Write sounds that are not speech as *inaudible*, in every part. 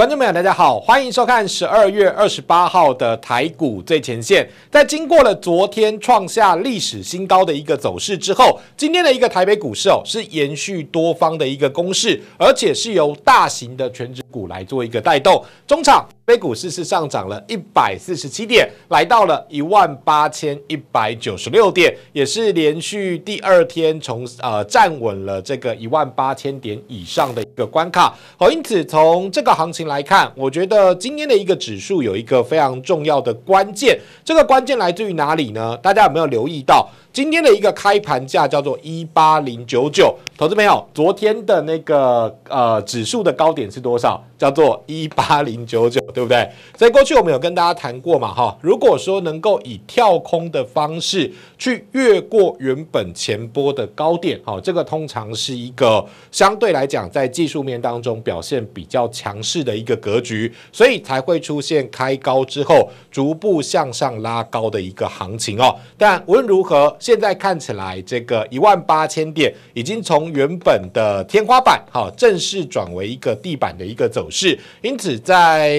观众朋友，大家好，欢迎收看十二月二十八号的台股最前线。在经过了昨天创下历史新高的一个走势之后，今天的一个台北股市哦，是延续多方的一个攻势，而且是由大型的全指股来做一个带动。中场。A 股市是上涨了一百四十七点，来到了一万八千一百九十六点，也是连续第二天从呃站稳了这个一万八千点以上的一个关卡。好，因此从这个行情来看，我觉得今天的一个指数有一个非常重要的关键，这个关键来自于哪里呢？大家有没有留意到？今天的一个开盘价叫做一八零九九，投资朋友，昨天的那个呃指数的高点是多少？叫做一八零九九，对不对？所以过去我们有跟大家谈过嘛，哈，如果说能够以跳空的方式去越过原本前波的高点，哈，这个通常是一个相对来讲在技术面当中表现比较强势的一个格局，所以才会出现开高之后逐步向上拉高的一个行情哦。但无论如何。现在看起来，这个一万八千点已经从原本的天花板，哈，正式转为一个地板的一个走势。因此，在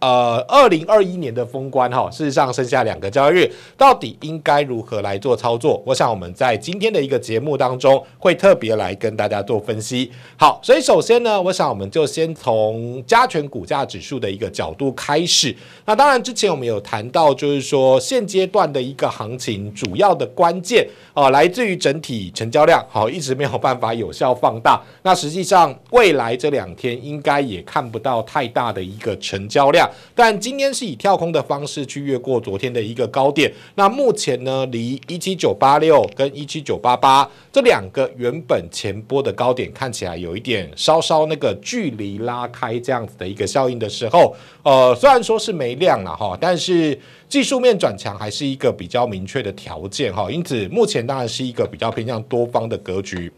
呃二零二一年的封关，哈，事实上剩下两个交易日，到底应该如何来做操作？我想我们在今天的一个节目当中会特别来跟大家做分析。好，所以首先呢，我想我们就先从加权股价指数的一个角度开始。那当然之前我们有谈到，就是说现阶段的一个行情主要的关。件哦，来自于整体成交量，好，一直没有办法有效放大。那实际上未来这两天应该也看不到太大的一个成交量。但今天是以跳空的方式去越过昨天的一个高点。那目前呢，离一七九八六跟一七九八八这两个原本前波的高点看起来有一点稍稍那个距离拉开这样子的一个效应的时候，呃，虽然说是没量了哈，但是技术面转强还是一个比较明确的条件哈，因此。目前当然是一个比较偏向多方的格局，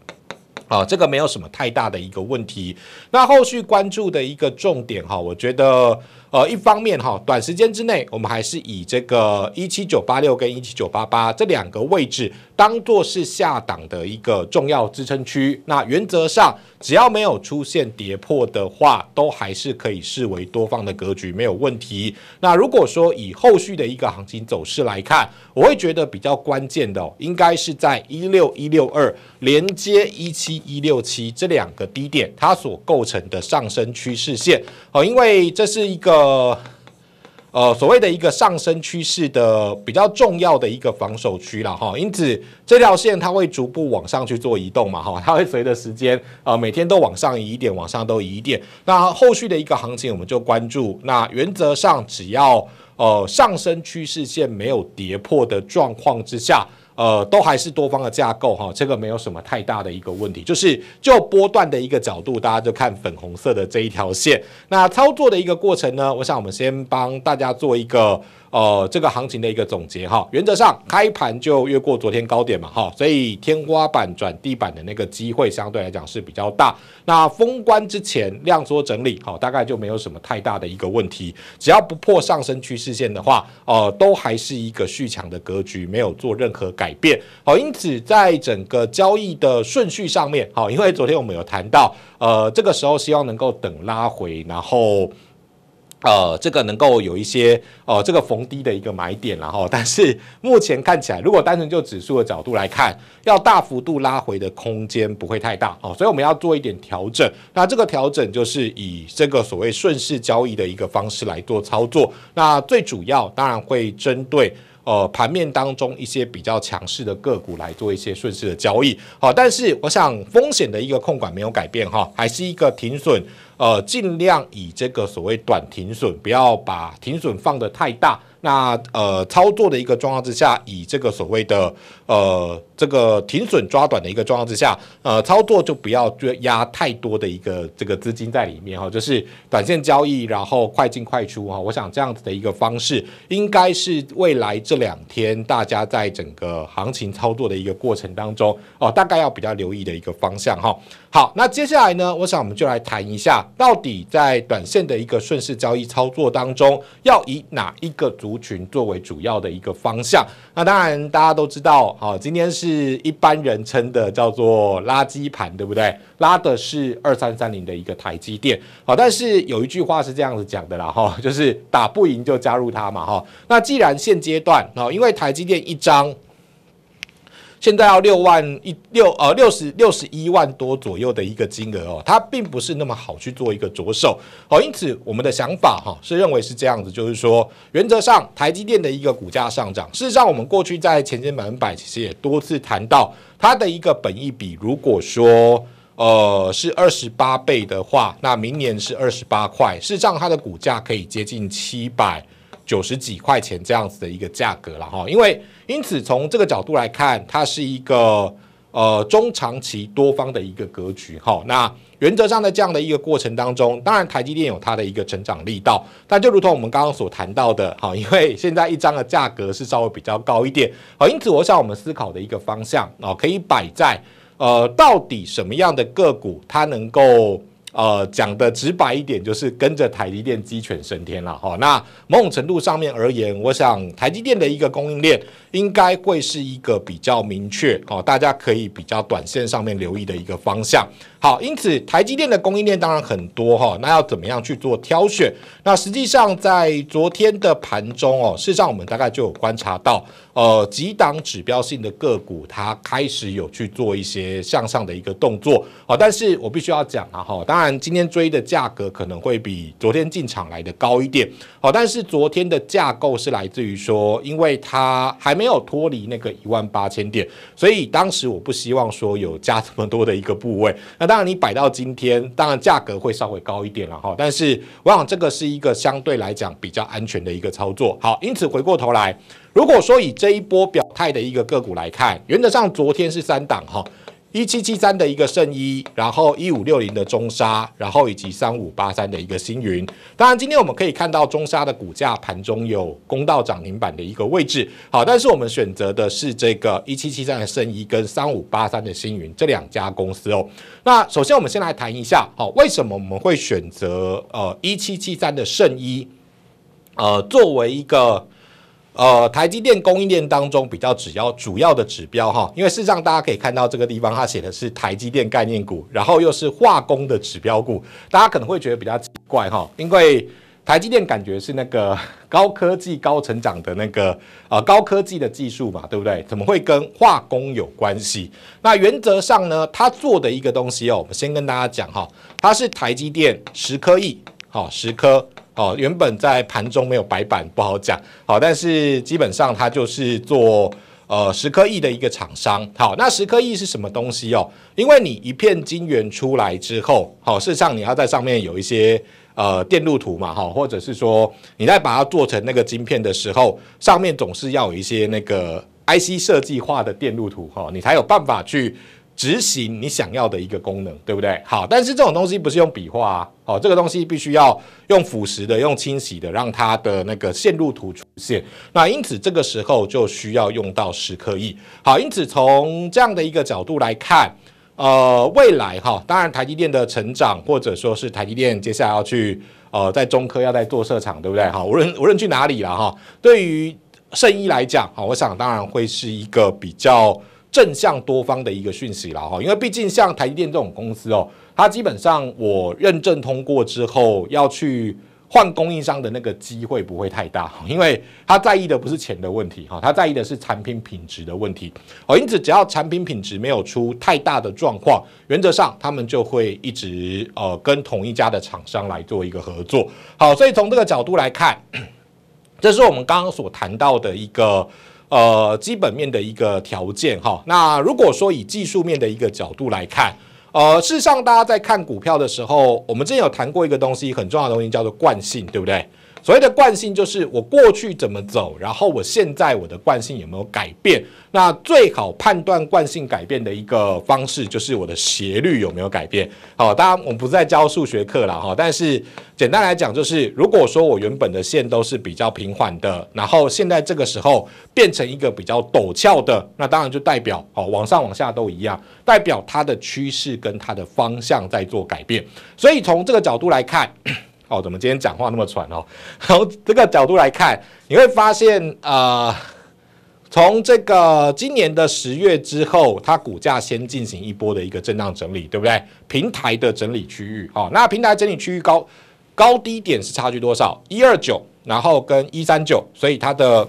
啊，这个没有什么太大的一个问题。那后续关注的一个重点哈，我觉得。呃，一方面哈，短时间之内，我们还是以这个一七九八六跟一七九八八这两个位置当做是下档的一个重要支撑区。那原则上，只要没有出现跌破的话，都还是可以视为多方的格局没有问题。那如果说以后续的一个行情走势来看，我会觉得比较关键的，应该是在一六一六二连接一七一六七这两个低点，它所构成的上升趋势线。哦，因为这是一个。呃呃，所谓的一个上升趋势的比较重要的一个防守区了哈，因此这条线它会逐步往上去做移动嘛哈，它会随着时间啊，每天都往上移一点，往上都移一点。那后续的一个行情，我们就关注。那原则上，只要呃上升趋势线没有跌破的状况之下。呃，都还是多方的架构哈，这个没有什么太大的一个问题。就是就波段的一个角度，大家就看粉红色的这一条线。那操作的一个过程呢，我想我们先帮大家做一个。呃，这个行情的一个总结哈，原则上开盘就越过昨天高点嘛哈，所以天花板转地板的那个机会相对来讲是比较大。那封关之前量缩整理好，大概就没有什么太大的一个问题，只要不破上升趋势线的话，呃，都还是一个续强的格局，没有做任何改变。好，因此在整个交易的顺序上面，好，因为昨天我们有谈到，呃，这个时候希望能够等拉回，然后。呃，这个能够有一些哦，这个逢低的一个买点，然后，*laughs* 但是目前看起来，如果单纯就指数的角度来看，要大幅度拉回的空间不会太大哦，所以我们要做一点调整。那这个调整就是以这个所谓顺势交易的一个方式来做操作。那最主要，当然会针对。呃，盘面当中一些比较强势的个股来做一些顺势的交易，好，但是我想风险的一个控管没有改变哈，还是一个停损，呃，尽量以这个所谓短停损，不要把停损放得太大。那呃，操作的一个状况之下，以这个所谓的呃这个停损抓短的一个状况之下，呃，操作就不要就压太多的一个这个资金在里面哈，就是短线交易，然后快进快出哈。我想这样子的一个方式，应该是未来这两天大家在整个行情操作的一个过程当中哦，大概要比较留意的一个方向哈。好，那接下来呢？我想我们就来谈一下，到底在短线的一个顺势交易操作当中，要以哪一个族群作为主要的一个方向？那当然，大家都知道，哈，今天是一般人称的叫做垃圾盘，对不对？拉的是二三三零的一个台积电，好，但是有一句话是这样子讲的啦，哈，就是打不赢就加入它嘛，哈。那既然现阶段，啊，因为台积电一张。现在要六万一六呃六十六十一万多左右的一个金额哦，它并不是那么好去做一个着手哦，因此我们的想法哈是认为是这样子，就是说原则上台积电的一个股价上涨，事实上我们过去在前天百分百其实也多次谈到它的一个本益比，如果说呃是二十八倍的话，那明年是二十八块，事实上它的股价可以接近七百。九十几块钱这样子的一个价格了哈，因为因此从这个角度来看，它是一个呃中长期多方的一个格局哈。那原则上在这样的一个过程当中，当然台积电有它的一个成长力道，但就如同我们刚刚所谈到的哈，因为现在一张的价格是稍微比较高一点啊，因此我想我们思考的一个方向啊，可以摆在呃到底什么样的个股它能够。呃，讲的直白一点，就是跟着台积电鸡犬升天了哈。那某种程度上面而言，我想台积电的一个供应链应该会是一个比较明确哦，大家可以比较短线上面留意的一个方向。好，因此台积电的供应链当然很多哈，那要怎么样去做挑选？那实际上在昨天的盘中哦，事实上我们大概就有观察到，呃，几档指标性的个股它开始有去做一些向上的一个动作好，但是我必须要讲啊哈，当然今天追的价格可能会比昨天进场来的高一点，好，但是昨天的架构是来自于说，因为它还没有脱离那个一万八千点，所以当时我不希望说有加这么多的一个部位那。当然你摆到今天，当然价格会稍微高一点了哈，但是我想这个是一个相对来讲比较安全的一个操作。好，因此回过头来，如果说以这一波表态的一个个股来看，原则上昨天是三档哈。一七七三的一个圣衣，然后一五六零的中沙，然后以及三五八三的一个星云。当然，今天我们可以看到中沙的股价盘中有公道涨停板的一个位置。好，但是我们选择的是这个一七七三的圣衣跟三五八三的星云这两家公司哦。那首先我们先来谈一下，好，为什么我们会选择呃一七七三的圣衣，呃作为一个。呃，台积电供应链当中比较主要主要的指标哈，因为事实上大家可以看到这个地方它写的是台积电概念股，然后又是化工的指标股，大家可能会觉得比较奇怪哈，因为台积电感觉是那个高科技高成长的那个呃高科技的技术嘛，对不对？怎么会跟化工有关系？那原则上呢，它做的一个东西哦，我们先跟大家讲哈，它是台积电十颗亿好十颗。哦，原本在盘中没有白板不好讲，好，但是基本上它就是做呃十颗亿的一个厂商，好，那十颗亿是什么东西哦？因为你一片晶圆出来之后，好，事实上你要在上面有一些呃电路图嘛，哈，或者是说你在把它做成那个晶片的时候，上面总是要有一些那个 IC 设计化的电路图，哈，你才有办法去。执行你想要的一个功能，对不对？好，但是这种东西不是用笔画啊，好，这个东西必须要用腐蚀的，用清洗的，让它的那个线路图出现。那因此，这个时候就需要用到十刻亿。好，因此从这样的一个角度来看，呃，未来哈，当然台积电的成长，或者说是台积电接下来要去呃，在中科要在做设厂，对不对？哈，无论无论去哪里了哈，对于圣衣来讲，好，我想当然会是一个比较。正向多方的一个讯息了哈，因为毕竟像台积电这种公司哦，它基本上我认证通过之后要去换供应商的那个机会不会太大，因为他在意的不是钱的问题哈，他在意的是产品品质的问题哦。因此，只要产品品质没有出太大的状况，原则上他们就会一直呃跟同一家的厂商来做一个合作。好，所以从这个角度来看，*clears throat* 这是我们刚刚所谈到的一个。呃，基本面的一个条件哈。那如果说以技术面的一个角度来看，呃，事实上大家在看股票的时候，我们之前有谈过一个东西，很重要的东西叫做惯性，对不对？所谓的惯性就是我过去怎么走，然后我现在我的惯性有没有改变？那最好判断惯性改变的一个方式就是我的斜率有没有改变。好，当然我们不再教数学课了哈，但是简单来讲，就是如果说我原本的线都是比较平缓的，然后现在这个时候变成一个比较陡峭的，那当然就代表哦，往上往下都一样，代表它的趋势跟它的方向在做改变。所以从这个角度来看。哦，怎么今天讲话那么喘哦？从 *laughs* 这个角度来看，你会发现，呃，从这个今年的十月之后，它股价先进行一波的一个震荡整理，对不对？平台的整理区域，哦，那平台整理区域高高低点是差距多少？一二九，然后跟一三九，所以它的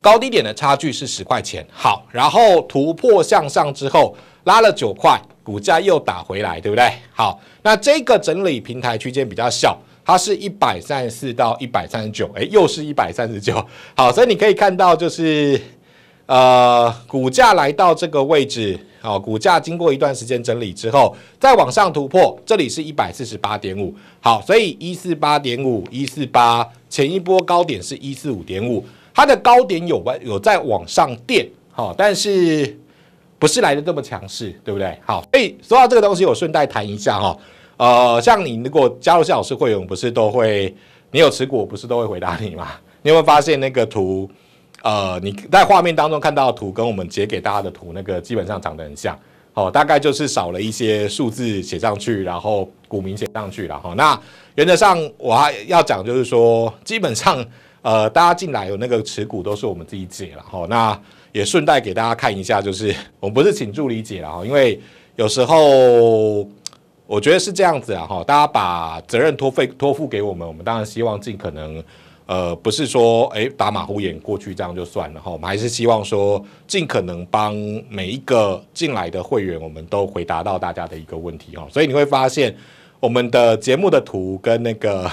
高低点的差距是十块钱。好，然后突破向上之后，拉了九块，股价又打回来，对不对？好。那这个整理平台区间比较小，它是一百三十四到一百三十九，哎，又是一百三十九。*laughs* 好，所以你可以看到就是，呃，股价来到这个位置，好，股价经过一段时间整理之后，再往上突破，这里是一百四十八点五。好，所以一四八点五，一四八，前一波高点是一四五点五，它的高点有往有在往上垫，好，但是不是来的这么强势，对不对？好，以说到这个东西，我顺带谈一下哈。呃，像你如果加入谢老师会员，不是都会？你有持股，不是都会回答你吗？你有没有发现那个图？呃，你在画面当中看到的图，跟我们截给大家的图，那个基本上长得很像。哦，大概就是少了一些数字写上去，然后股名写上去了。哦、那原则上我还要讲，就是说，基本上，呃，大家进来有那个持股，都是我们自己解了。哈，那也顺带给大家看一下，就是我们不是请助理解了哈，因为有时候。我觉得是这样子啊，哈，大家把责任托费托付给我们，我们当然希望尽可能，呃，不是说诶打马虎眼过去这样就算了哈，我们还是希望说尽可能帮每一个进来的会员，我们都回答到大家的一个问题哈。所以你会发现我们的节目的图跟那个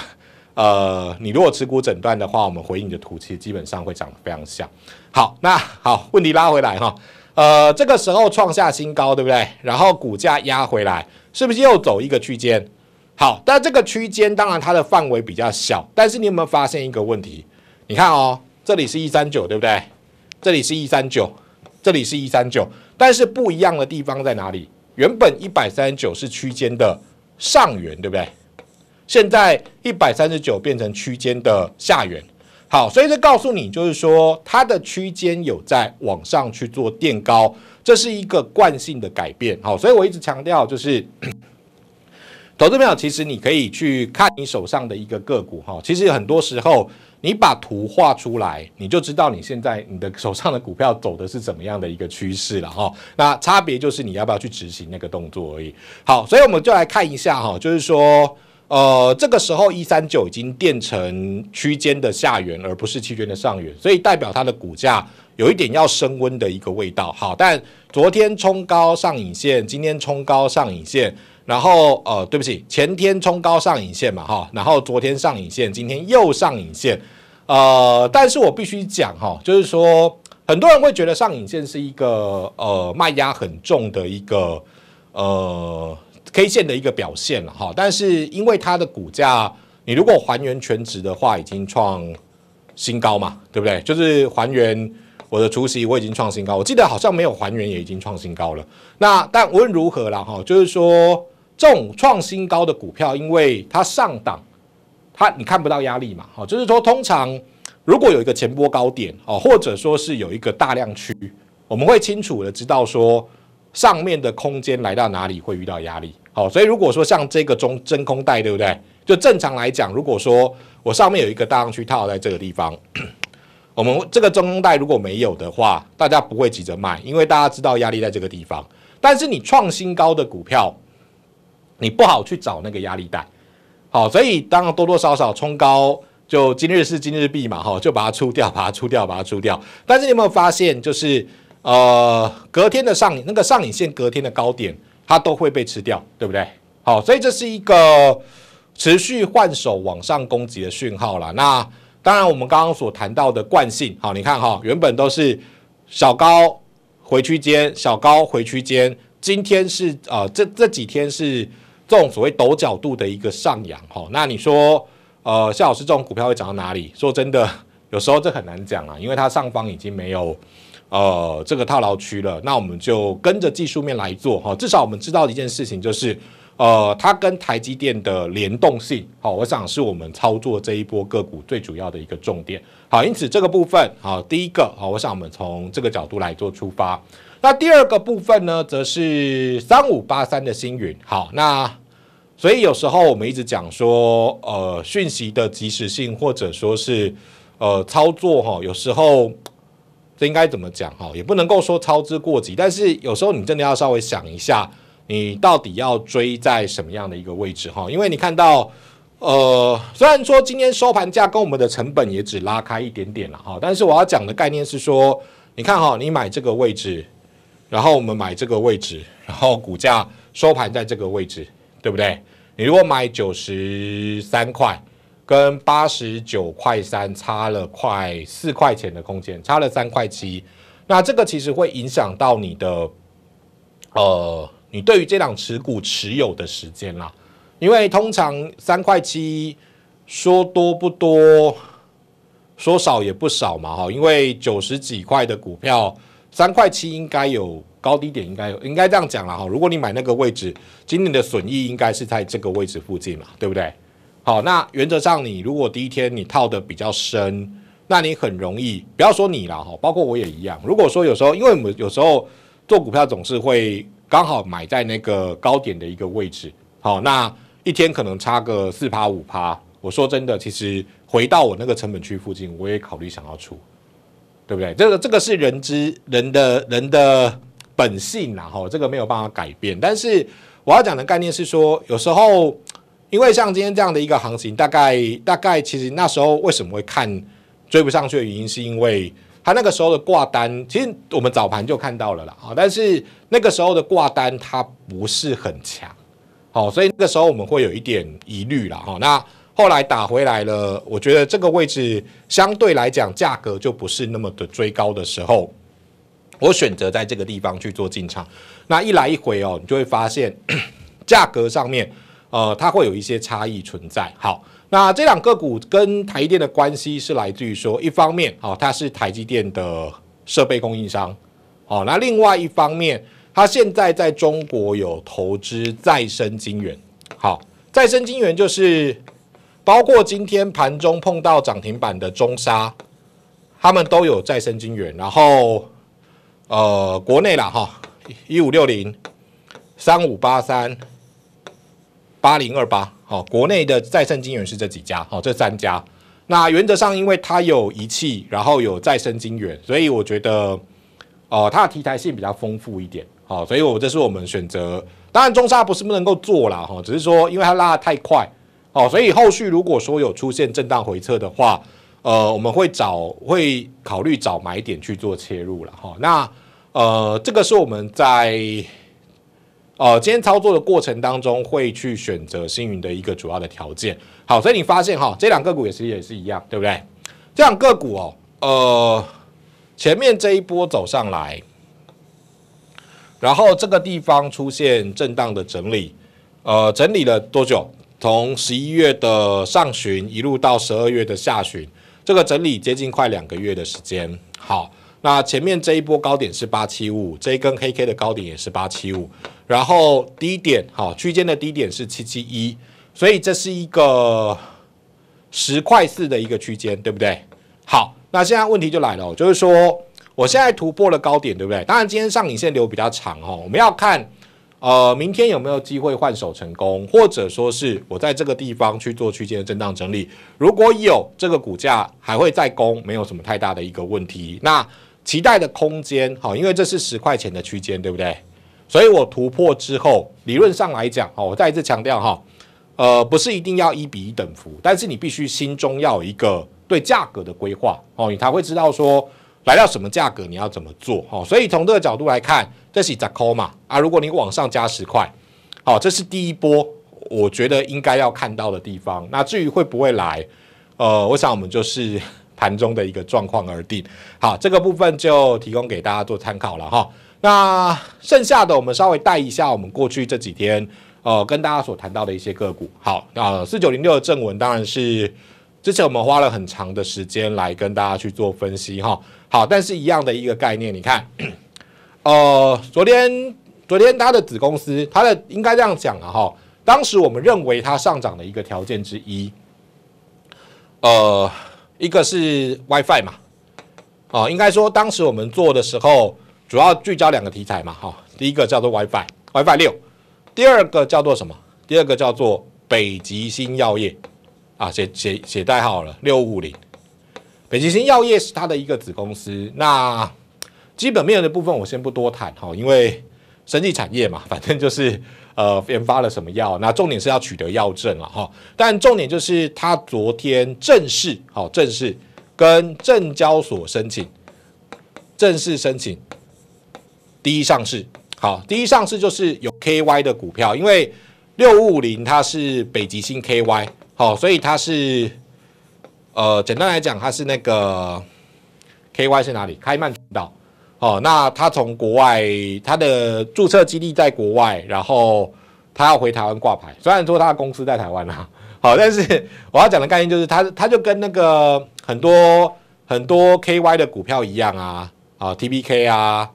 呃，你如果持股诊断的话，我们回应的图其实基本上会长得非常像。好，那好，问题拉回来哈，呃，这个时候创下新高，对不对？然后股价压回来。是不是又走一个区间？好，但这个区间当然它的范围比较小，但是你有没有发现一个问题？你看哦，这里是一三九，对不对？这里是一三九，这里是一三九，但是不一样的地方在哪里？原本一百三十九是区间的上缘，对不对？现在一百三十九变成区间的下缘。好，所以这告诉你，就是说它的区间有在往上去做垫高，这是一个惯性的改变。好，所以我一直强调，就是 *coughs* 投资朋友，其实你可以去看你手上的一个个股哈。其实很多时候，你把图画出来，你就知道你现在你的手上的股票走的是怎么样的一个趋势了哈。那差别就是你要不要去执行那个动作而已。好，所以我们就来看一下哈，就是说。呃，这个时候一三九已经变成区间的下缘，而不是区间的上缘，所以代表它的股价有一点要升温的一个味道。好，但昨天冲高上影线，今天冲高上影线，然后呃，对不起，前天冲高上影线嘛哈，然后昨天上影线，今天又上影线。呃，但是我必须讲哈，就是说很多人会觉得上影线是一个呃卖压很重的一个呃。K 线的一个表现了哈，但是因为它的股价，你如果还原全值的话，已经创新高嘛，对不对？就是还原我的除息，我已经创新高。我记得好像没有还原也已经创新高了。那但无论如何了哈，就是说这种创新高的股票，因为它上档，它你看不到压力嘛哈。就是说通常如果有一个前波高点哦，或者说是有一个大量区，我们会清楚的知道说上面的空间来到哪里会遇到压力。好，所以如果说像这个中真空带，对不对？就正常来讲，如果说我上面有一个大量区套在这个地方，*clears throat* 我们这个真空带如果没有的话，大家不会急着卖，因为大家知道压力在这个地方。但是你创新高的股票，你不好去找那个压力带。好，所以当然多多少少冲高，就今日是今日币嘛，哈，就把它出掉，把它出掉，把它出掉。但是你有没有发现，就是呃，隔天的上那个上影线，隔天的高点。它都会被吃掉，对不对？好，所以这是一个持续换手往上攻击的讯号啦。那当然，我们刚刚所谈到的惯性，好，你看哈，原本都是小高回区间，小高回区间，今天是呃，这这几天是这种所谓抖角度的一个上扬哈。那你说，呃，夏老师这种股票会涨到哪里？说真的，有时候这很难讲啊，因为它上方已经没有。呃，这个套牢区了，那我们就跟着技术面来做哈。至少我们知道一件事情，就是呃，它跟台积电的联动性，好，我想是我们操作这一波个股最主要的一个重点。好，因此这个部分，好，第一个，好，我想我们从这个角度来做出发。那第二个部分呢，则是三五八三的星云。好，那所以有时候我们一直讲说，呃，讯息的及时性，或者说是呃，操作哈，有时候。这应该怎么讲哈？也不能够说操之过急，但是有时候你真的要稍微想一下，你到底要追在什么样的一个位置哈？因为你看到，呃，虽然说今天收盘价跟我们的成本也只拉开一点点了哈，但是我要讲的概念是说，你看哈，你买这个位置，然后我们买这个位置，然后股价收盘在这个位置，对不对？你如果买九十三块。跟八十九块三差了快四块钱的空间，差了三块七，那这个其实会影响到你的，呃，你对于这档持股持有的时间啦，因为通常三块七说多不多，说少也不少嘛哈，因为九十几块的股票，三块七应该有高低点，应该有，应该这样讲了哈，如果你买那个位置，今年的损益应该是在这个位置附近嘛，对不对？好，那原则上，你如果第一天你套的比较深，那你很容易，不要说你了哈，包括我也一样。如果说有时候，因为我们有时候做股票总是会刚好买在那个高点的一个位置，好，那一天可能差个四趴五趴。我说真的，其实回到我那个成本区附近，我也考虑想要出，对不对？这个这个是人之人的人的本性啦，哈，这个没有办法改变。但是我要讲的概念是说，有时候。因为像今天这样的一个行情，大概大概其实那时候为什么会看追不上去的原因，是因为它那个时候的挂单，其实我们早盘就看到了啦啊。但是那个时候的挂单它不是很强，好，所以那个时候我们会有一点疑虑了哈。那后来打回来了，我觉得这个位置相对来讲价格就不是那么的追高的时候，我选择在这个地方去做进场。那一来一回哦，你就会发现 *coughs* 价格上面。呃，它会有一些差异存在。好，那这两个股跟台积电的关系是来自于说，一方面，哦，它是台积电的设备供应商，哦，那另外一方面，它现在在中国有投资再生晶圆。好，再生晶圆就是包括今天盘中碰到涨停板的中沙，他们都有再生晶圆。然后，呃，国内啦，哈，一五六零，三五八三。八零二八，好，国内的再生晶源是这几家，好，这三家。那原则上，因为它有仪器，然后有再生晶源，所以我觉得，哦，它的题材性比较丰富一点，好，所以我这是我们选择。当然，中沙不是不能够做啦，哈，只是说因为它拉的太快，哦，所以后续如果说有出现震荡回撤的话，呃，我们会找会考虑找买点去做切入了哈。那呃，这个是我们在。呃，今天操作的过程当中会去选择星云的一个主要的条件。好，所以你发现哈，这两个股也其实也是一样，对不对？这两个股哦，呃，前面这一波走上来，然后这个地方出现震荡的整理，呃，整理了多久？从十一月的上旬一路到十二月的下旬，这个整理接近快两个月的时间。好。那前面这一波高点是八七五，这一根黑 K 的高点也是八七五，然后低点，哈，区间的低点是七七一，所以这是一个十块四的一个区间，对不对？好，那现在问题就来了，就是说我现在突破了高点，对不对？当然今天上影线留比较长哦，我们要看，呃，明天有没有机会换手成功，或者说是我在这个地方去做区间的震荡整理，如果有，这个股价还会再攻，没有什么太大的一个问题。那期待的空间，好，因为这是十块钱的区间，对不对？所以我突破之后，理论上来讲，好，我再一次强调哈，呃，不是一定要一比一等幅，但是你必须心中要有一个对价格的规划，哦，你才会知道说来到什么价格你要怎么做，哦，所以从这个角度来看，这是在扣嘛，啊，如果你往上加十块，好，这是第一波，我觉得应该要看到的地方。那至于会不会来，呃，我想我们就是。盘中的一个状况而定，好，这个部分就提供给大家做参考了哈。那剩下的我们稍微带一下，我们过去这几天呃跟大家所谈到的一些个股。好，那四九零六的正文当然是之前我们花了很长的时间来跟大家去做分析哈。好，但是一样的一个概念，你看，呃，昨天昨天他的子公司，他的应该这样讲了哈。当时我们认为它上涨的一个条件之一，呃。一个是 WiFi 嘛，哦，应该说当时我们做的时候，主要聚焦两个题材嘛，哈，第一个叫做 WiFi，WiFi 六，第二个叫做什么？第二个叫做北极星药业，啊，写写写代号了，六五零。北极星药业是它的一个子公司。那基本面的部分我先不多谈哈，因为。生技产业嘛，*laughs* 反正就是呃研发了什么药，那重点是要取得药证了哈。但重点就是他昨天正式好正式跟证交所申请，正式申请第一上市。好，第一上市就是有 KY 的股票，因为六五五零它是北极星 KY，好，所以它是呃简单来讲，它是那个 KY 是哪里？开曼群岛。哦，那他从国外，他的注册基地在国外，然后他要回台湾挂牌。虽然说他的公司在台湾啊，好，但是 *laughs* 我要讲的概念就是，他他就跟那个很多很多 KY 的股票一样啊，啊 t b k 啊，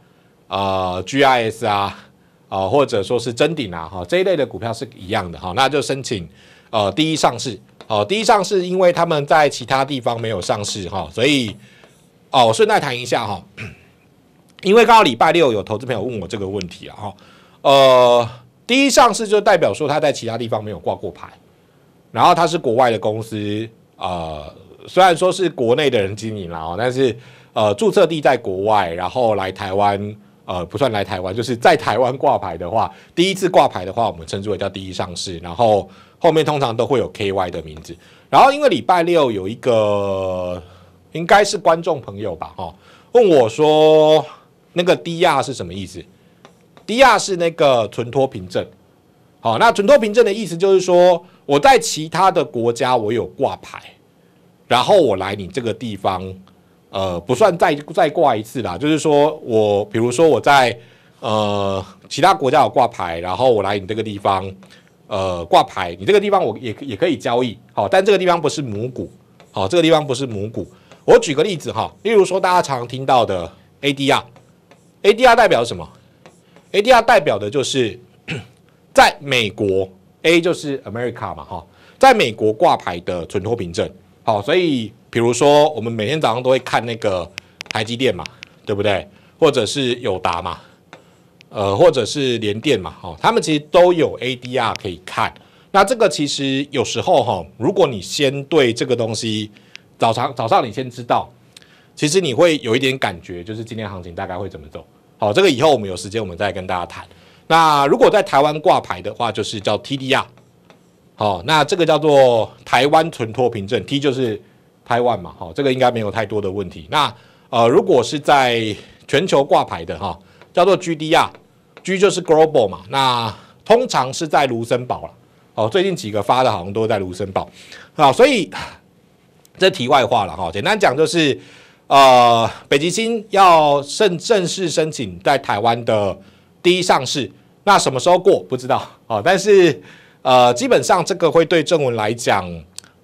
呃 GIS 啊，啊或者说是真顶啊，哈这一类的股票是一样的哈，那就申请呃第一上市，哦第一上市，因为他们在其他地方没有上市哈，所以哦顺带谈一下哈。因为刚好礼拜六有投资朋友问我这个问题了哈，呃，第一上市就代表说他在其他地方没有挂过牌，然后他是国外的公司，呃，虽然说是国内的人经营了哦，但是呃注册地在国外，然后来台湾，呃不算来台湾，就是在台湾挂牌的话，第一次挂牌的话，我们称之为叫第一上市，然后后面通常都会有 KY 的名字，然后因为礼拜六有一个应该是观众朋友吧，哈，问我说。那个 DR 是什么意思？DR 是那个存托凭证。好，那存托凭证的意思就是说，我在其他的国家我有挂牌，然后我来你这个地方，呃，不算再再挂一次啦。就是说我比如说我在呃其他国家有挂牌，然后我来你这个地方呃挂牌，你这个地方我也也可以交易。好，但这个地方不是母股。好，这个地方不是母股。我举个例子哈，例如说大家常听到的 ADR。ADR 代表什么？ADR 代表的就是 *coughs* 在美国，A 就是 America 嘛，哈，在美国挂牌的存托凭证。好，所以比如说我们每天早上都会看那个台积电嘛，对不对？或者是友达嘛，呃，或者是联电嘛，哈，他们其实都有 ADR 可以看。那这个其实有时候哈，如果你先对这个东西早上早上你先知道。其实你会有一点感觉，就是今天行情大概会怎么走。好，这个以后我们有时间我们再跟大家谈。那如果在台湾挂牌的话，就是叫 TDR。好，那这个叫做台湾存托凭证，T 就是台湾嘛。好，这个应该没有太多的问题。那呃，如果是在全球挂牌的哈，叫做 GDR，G 就是 Global 嘛。那通常是在卢森堡了。好，最近几个发的好像都在卢森堡啊。所以这题外话了哈。简单讲就是。呃，北极星要正正式申请在台湾的第一上市，那什么时候过不知道哦。但是，呃，基本上这个会对正文来讲，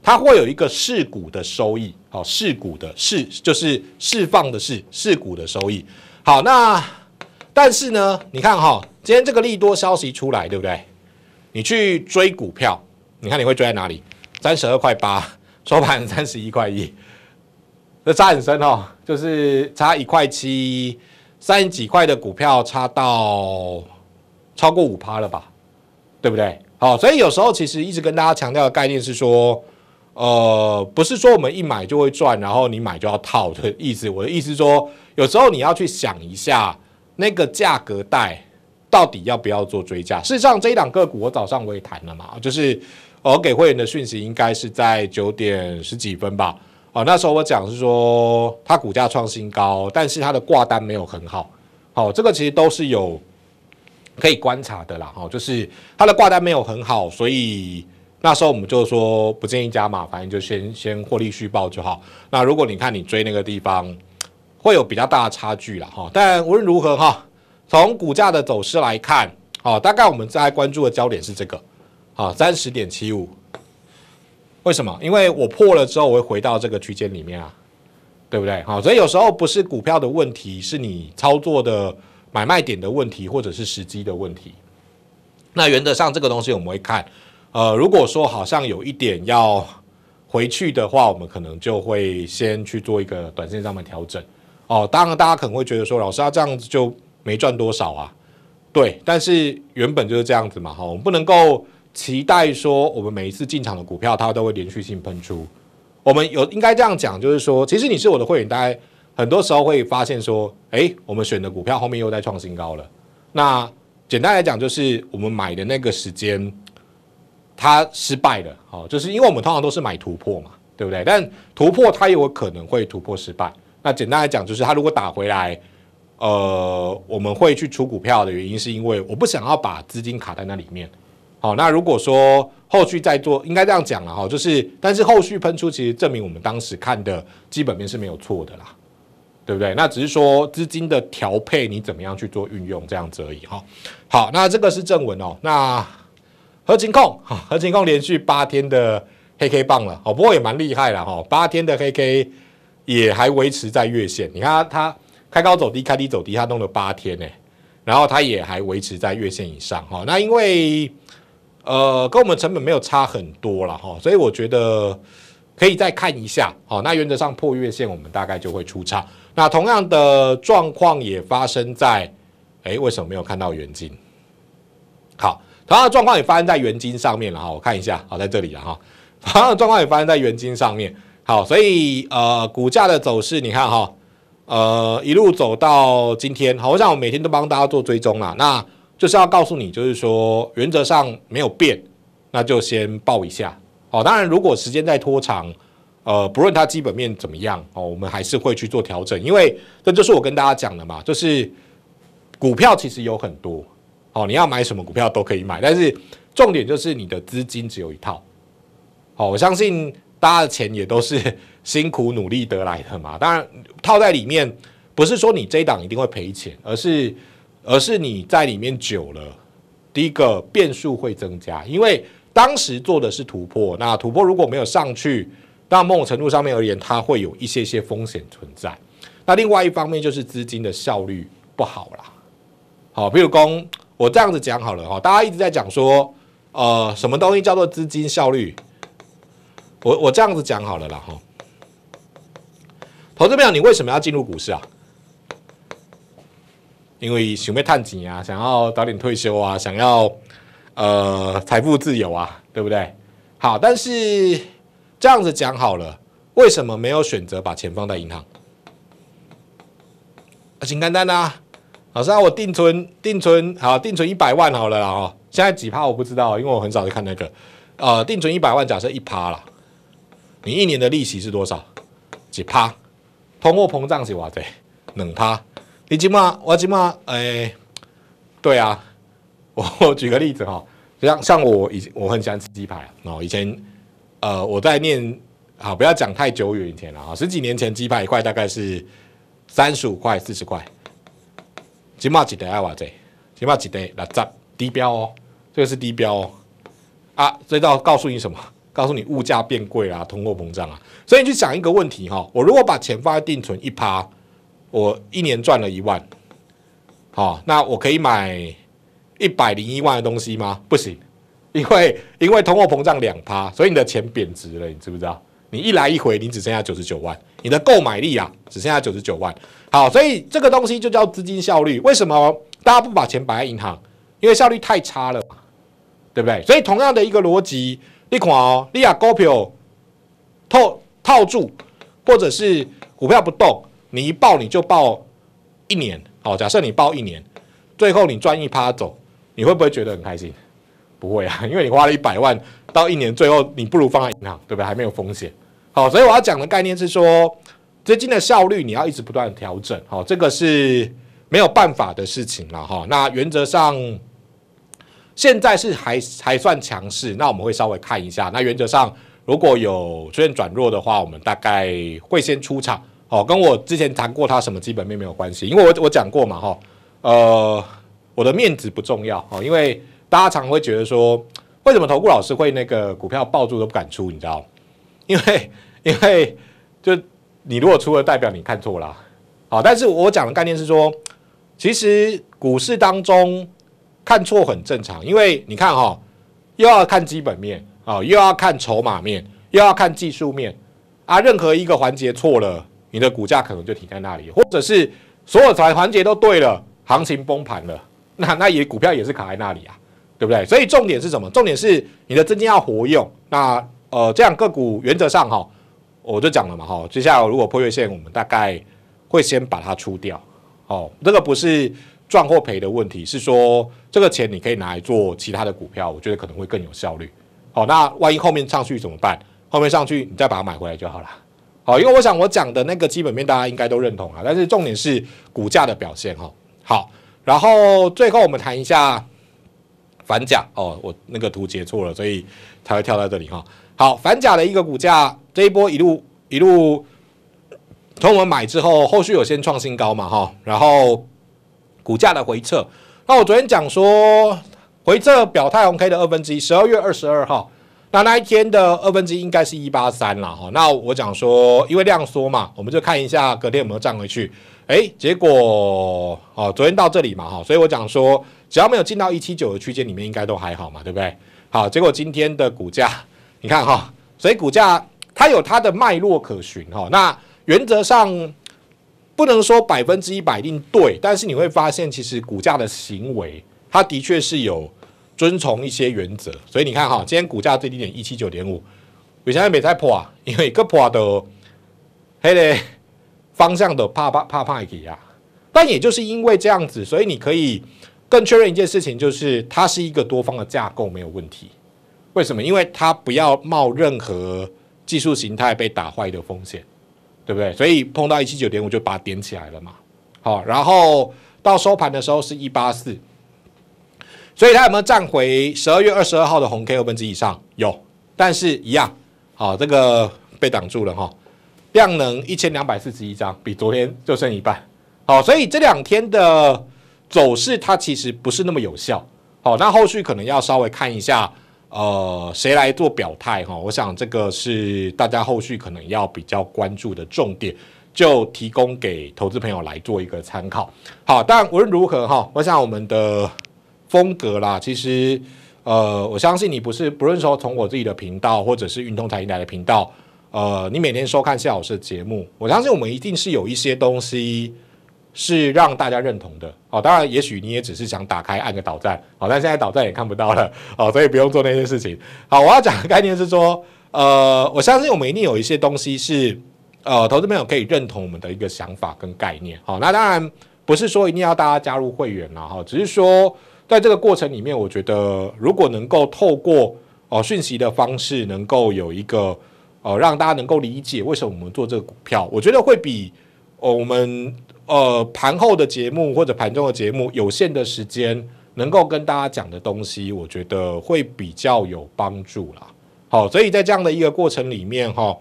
它会有一个市股的收益，好，市股的试就是释放的是市股的收益。好，那但是呢，你看哈，今天这个利多消息出来，对不对？你去追股票，你看你会追在哪里？三十二块八，收盘三十一块一。这差很深哦，就是差一块七，三十几块的股票差到超过五趴了吧，对不对？好，所以有时候其实一直跟大家强调的概念是说，呃，不是说我们一买就会赚，然后你买就要套的意思。我的意思说，有时候你要去想一下那个价格带到底要不要做追加。事实上，这一档个股我早上我也谈了嘛，就是我给会员的讯息应该是在九点十几分吧。哦，那时候我讲是说，它股价创新高，但是它的挂单没有很好，好，这个其实都是有可以观察的啦，哈，就是它的挂单没有很好，所以那时候我们就说不建议加码，反正就先先获利续报就好。那如果你看你追那个地方，会有比较大的差距了，哈。但无论如何哈，从股价的走势来看，哦，大概我们在关注的焦点是这个，啊，三十点七五。为什么？因为我破了之后，我会回到这个区间里面啊，对不对？好，所以有时候不是股票的问题，是你操作的买卖点的问题，或者是时机的问题。那原则上这个东西我们会看，呃，如果说好像有一点要回去的话，我们可能就会先去做一个短线上面调整哦。当然，大家可能会觉得说，老师啊，这样子就没赚多少啊？对，但是原本就是这样子嘛，哈，我们不能够。期待说，我们每一次进场的股票，它都会连续性喷出。我们有应该这样讲，就是说，其实你是我的会员，大概很多时候会发现说，哎，我们选的股票后面又在创新高了。那简单来讲，就是我们买的那个时间，它失败了，好，就是因为我们通常都是买突破嘛，对不对？但突破它有可能会突破失败。那简单来讲，就是它如果打回来，呃，我们会去出股票的原因，是因为我不想要把资金卡在那里面。好，那如果说后续再做，应该这样讲了哈，就是但是后续喷出，其实证明我们当时看的基本面是没有错的啦，对不对？那只是说资金的调配，你怎么样去做运用这样而已哈。好，那这个是正文哦。那核情控啊，核 *laughs* 情控连续八天的黑 K 棒了，哦，不过也蛮厉害了哈，八天的黑 K 也还维持在月线，你看它开高走低，开低走低，它弄了八天呢，然后它也还维持在月线以上哈。那因为呃，跟我们成本没有差很多了哈，所以我觉得可以再看一下。好，那原则上破月线，我们大概就会出场。那同样的状况也发生在，哎，为什么没有看到原金？好，同样的状况也发生在原金上面了哈，我看一下，好在这里了哈，同样的状况也发生在原金上面。好，所以呃，股价的走势，你看哈，呃，一路走到今天。好，我想我每天都帮大家做追踪啦。那就是要告诉你，就是说原则上没有变，那就先报一下哦。当然，如果时间再拖长，呃，不论它基本面怎么样哦，我们还是会去做调整，因为这就是我跟大家讲的嘛，就是股票其实有很多哦，你要买什么股票都可以买，但是重点就是你的资金只有一套。好，我相信大家的钱也都是 *laughs* 辛苦努力得来的嘛。当然，套在里面不是说你这一档一定会赔钱，而是。而是你在里面久了，第一个变数会增加，因为当时做的是突破，那突破如果没有上去，那某种程度上面而言，它会有一些些风险存在。那另外一方面就是资金的效率不好啦。好，比如说，我这样子讲好了哈，大家一直在讲说，呃，什么东西叫做资金效率？我我这样子讲好了啦哈。投资友，你为什么要进入股市啊？因为想要探景啊，想要早点退休啊，想要呃财富自由啊，对不对？好，但是这样子讲好了，为什么没有选择把钱放在银行？啊，简单啊，老师，我定存定存，好，定存一百万好了哦，现在几趴我不知道，因为我很少去看那个。呃，定存一百万，假设一趴啦，你一年的利息是多少？几趴？通货膨胀是哇对，冷趴。你今嘛，我起码，诶，对啊，*laughs* 我举个例子哈，像像我以我很喜欢吃鸡排哦，以前，呃，我在念，好，不要讲太久远以前了啊，十几年前鸡排一块大概是三十五块、四十块，起码几台爱瓦在，起码几袋哪吒，低标哦，这个是低标哦，啊，这道告诉你什么？*laughs* 告诉你物价变贵啦，通货膨胀啊，所以你去想一个问题哈，我如果把钱放在定存一趴。我一年赚了一万，好，那我可以买一百零一万的东西吗？不行，*laughs* 因为因为通货膨胀两趴，所以你的钱贬值了，你知不知道？你一来一回，你只剩下九十九万，你的购买力啊，只剩下九十九万。好，所以这个东西就叫资金效率。为什么大家不把钱摆在银行？因为效率太差了，对不对？所以同样的一个逻辑，你看哦，你啊股票套套住，或者是股票不动。你一报你就报一年，好，假设你报一年，最后你赚一趴走，你会不会觉得很开心？不会啊，*laughs* 因为你花了一百万到一年，最后你不如放在银行，对不对？还没有风险。好，所以我要讲的概念是说，资金的效率你要一直不断的调整。好，这个是没有办法的事情了哈。那原则上，现在是还还算强势，那我们会稍微看一下。那原则上，如果有出现转弱的话，我们大概会先出场。哦，跟我之前谈过他什么基本面没有关系，因为我我讲过嘛，哈，呃，我的面子不重要，哦，因为大家常会觉得说，为什么投顾老师会那个股票抱住都不敢出，你知道？因为因为就你如果出了，代表你看错了，好，但是我讲的概念是说，其实股市当中看错很正常，因为你看哈，又要看基本面，啊，又要看筹码面，又要看技术面，啊，任何一个环节错了。你的股价可能就停在那里，或者是所有财环节都对了，行情崩盘了，那那也股票也是卡在那里啊，对不对？所以重点是什么？重点是你的资金要活用。那呃，这样个股原则上哈，我就讲了嘛哈，接下来如果破月线，我们大概会先把它出掉。哦，这个不是赚或赔的问题，是说这个钱你可以拿来做其他的股票，我觉得可能会更有效率。好，那万一后面上去怎么办？后面上去你再把它买回来就好了。好，因为我想我讲的那个基本面大家应该都认同啊，但是重点是股价的表现哈。好，然后最后我们谈一下反甲哦，我那个图截错了，所以它会跳到这里哈。好，反甲的一个股价这一波一路一路从我们买之后，后续有先创新高嘛哈，然后股价的回撤。那我昨天讲说回撤表态红 K 的二分之一，十二月二十二号。那那一天的二分之一应该是一八三了哈。那我讲说，因为量缩嘛，我们就看一下隔天有没有涨回去。哎，结果哦，昨天到这里嘛哈，所以我讲说，只要没有进到一七九的区间里面，应该都还好嘛，对不对？好，结果今天的股价 *laughs* 你看哈，所以股价它有它的脉络可循哈。那原则上不能说百分之一百一定对，但是你会发现，其实股价的行为，它的确是有。遵从一些原则，所以你看哈，今天股价最低点一七九点五，我现在没太破啊，因为个破的嘿嘞方向的怕怕怕怕给啊。但也就是因为这样子，所以你可以更确认一件事情，就是它是一个多方的架构没有问题。为什么？因为它不要冒任何技术形态被打坏的风险，对不对？所以碰到一七九点五就把它点起来了嘛。好，然后到收盘的时候是一八四。所以它有没有站回十二月二十二号的红 K 二分之以上？有，但是一样，好，这个被挡住了哈。量能一千两百四十一张，比昨天就剩一半。好，所以这两天的走势它其实不是那么有效。好，那后续可能要稍微看一下，呃，谁来做表态哈？我想这个是大家后续可能要比较关注的重点，就提供给投资朋友来做一个参考。好，但无论如何哈，我想我们的。风格啦，其实，呃，我相信你不是，不论说从我自己的频道，或者是运动财经台的频道，呃，你每天收看谢老师的节目，我相信我们一定是有一些东西是让大家认同的，哦，当然，也许你也只是想打开按个导弹，好，但现在导弹也看不到了，哦，所以不用做那些事情。好，我要讲的概念是说，呃，我相信我们一定有一些东西是，呃，投资朋友可以认同我们的一个想法跟概念，好，那当然不是说一定要大家加入会员了哈，只是说。在这个过程里面，我觉得如果能够透过哦讯息的方式，能够有一个呃让大家能够理解为什么我们做这个股票，我觉得会比我们呃盘后的节目或者盘中的节目有限的时间能够跟大家讲的东西，我觉得会比较有帮助啦。好，所以在这样的一个过程里面哈，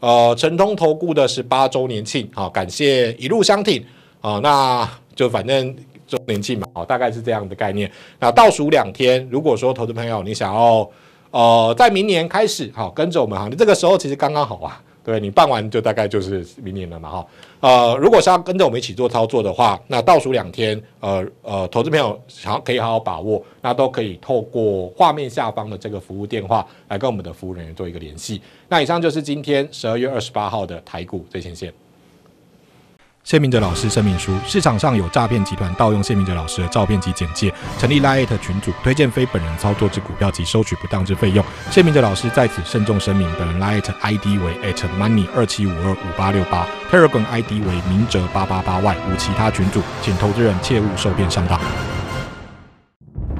呃，陈通投顾的十八周年庆，好，感谢一路相挺啊，那就反正。周年庆嘛，好，大概是这样的概念。那倒数两天，如果说投资朋友你想要，呃，在明年开始，好，跟着我们，行你这个时候其实刚刚好啊，对，你办完就大概就是明年了嘛，哈。呃，如果是要跟着我们一起做操作的话，那倒数两天，呃呃，投资朋友想可以好好把握，那都可以透过画面下方的这个服务电话来跟我们的服务人员做一个联系。那以上就是今天十二月二十八号的台股最前线。谢明哲老师声明书：市场上有诈骗集团盗用谢明哲老师的照片及简介，成立 lite 群组，推荐非本人操作之股票及收取不当之费用。谢明哲老师在此慎重声明，本人 lite ID 为 at money 二七五二五八六八 t e r e g r a m ID 为明哲八八八 y，无其他群组，请投资人切勿受骗上当。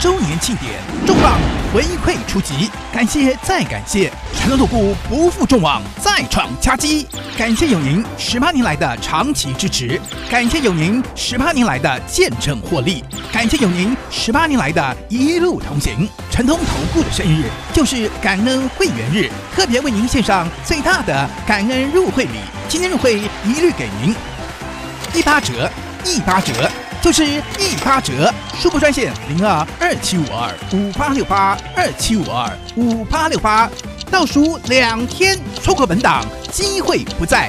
周年庆典重磅回馈出击，感谢再感谢，承通投顾不负众望，再创佳绩。感谢有您十八年来的长期支持，感谢有您十八年来的见证获利，感谢有您十八年来的一路同行。陈通投顾的生日就是感恩会员日，特别为您献上最大的感恩入会礼，今天入会一律给您一八折，一八折。就是一八折，速播专线零二二七五二五八六八二七五二五八六八，倒数两天，错过本档机会不再。